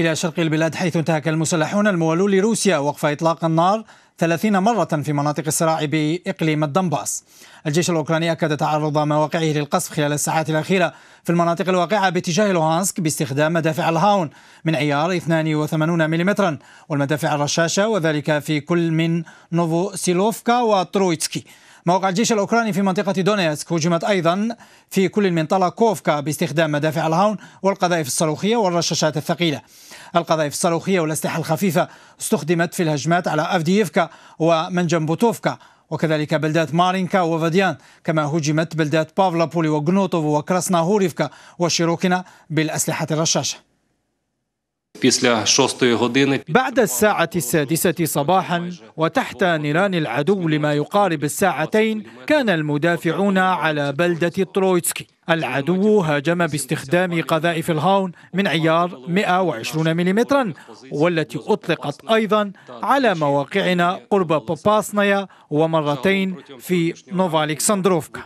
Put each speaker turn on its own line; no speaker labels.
إلى شرق البلاد حيث انتهك المسلحون الموالون لروسيا وقف إطلاق النار 30 مرة في مناطق الصراع بإقليم الدنباس الجيش الأوكراني أكد تعرض مواقعه للقصف خلال الساعات الأخيرة في المناطق الواقعة باتجاه لوهانسك باستخدام مدافع الهاون من عيار 82 ملم والمدافع الرشاشة وذلك في كل من نوفو سيلوفكا وترويتسكي موقع الجيش الأوكراني في منطقة دونيتسك هجمت أيضا في كل من طلاكوفكا باستخدام مدافع الهاون والقذائف الصاروخية والرشاشات الثقيلة القذائف الصاروخية والأسلحة الخفيفة استخدمت في الهجمات على أفدييفكا بوتوفكا وكذلك بلدات مارينكا وفاديان كما هجمت بلدات بافلابولي وغنوتوف وكراسناهوريفكا وشيروكينا بالأسلحة الرشاشة بعد الساعة السادسة صباحا وتحت نيران العدو لما يقارب الساعتين كان المدافعون على بلدة ترويتسكي العدو هاجم باستخدام قذائف الهاون من عيار 120 ملم والتي أطلقت أيضا على مواقعنا قرب بوباسنايا ومرتين في نوفا ألكسندروفكا